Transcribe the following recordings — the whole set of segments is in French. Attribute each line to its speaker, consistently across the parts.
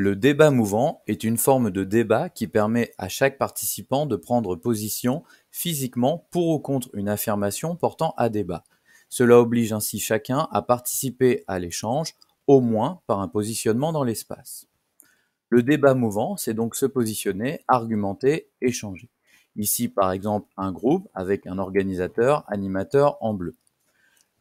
Speaker 1: Le débat mouvant est une forme de débat qui permet à chaque participant de prendre position physiquement pour ou contre une affirmation portant à débat. Cela oblige ainsi chacun à participer à l'échange, au moins par un positionnement dans l'espace. Le débat mouvant, c'est donc se positionner, argumenter, échanger. Ici, par exemple, un groupe avec un organisateur, animateur en bleu.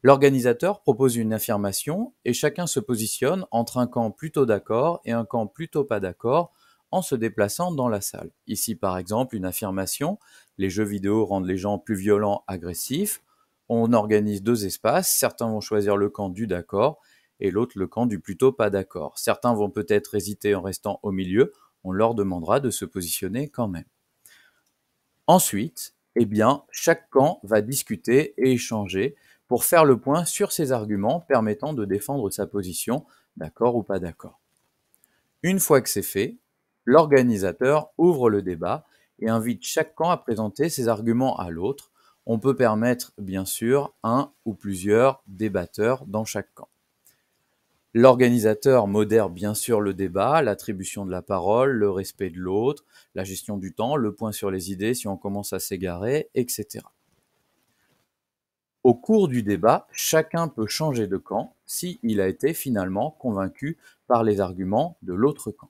Speaker 1: L'organisateur propose une affirmation et chacun se positionne entre un camp plutôt d'accord et un camp plutôt pas d'accord en se déplaçant dans la salle. Ici par exemple une affirmation, les jeux vidéo rendent les gens plus violents, agressifs, on organise deux espaces, certains vont choisir le camp du d'accord et l'autre le camp du plutôt pas d'accord. Certains vont peut-être hésiter en restant au milieu, on leur demandera de se positionner quand même. Ensuite, eh bien, chaque camp va discuter et échanger pour faire le point sur ses arguments permettant de défendre sa position, d'accord ou pas d'accord. Une fois que c'est fait, l'organisateur ouvre le débat et invite chaque camp à présenter ses arguments à l'autre. On peut permettre, bien sûr, un ou plusieurs débatteurs dans chaque camp. L'organisateur modère bien sûr le débat, l'attribution de la parole, le respect de l'autre, la gestion du temps, le point sur les idées si on commence à s'égarer, etc. Au cours du débat, chacun peut changer de camp si il a été finalement convaincu par les arguments de l'autre camp.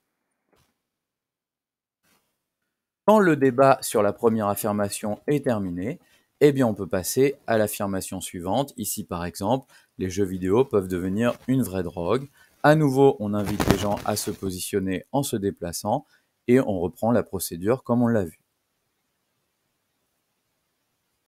Speaker 1: Quand le débat sur la première affirmation est terminé, eh bien on peut passer à l'affirmation suivante. Ici par exemple, les jeux vidéo peuvent devenir une vraie drogue. À nouveau, on invite les gens à se positionner en se déplaçant et on reprend la procédure comme on l'a vu.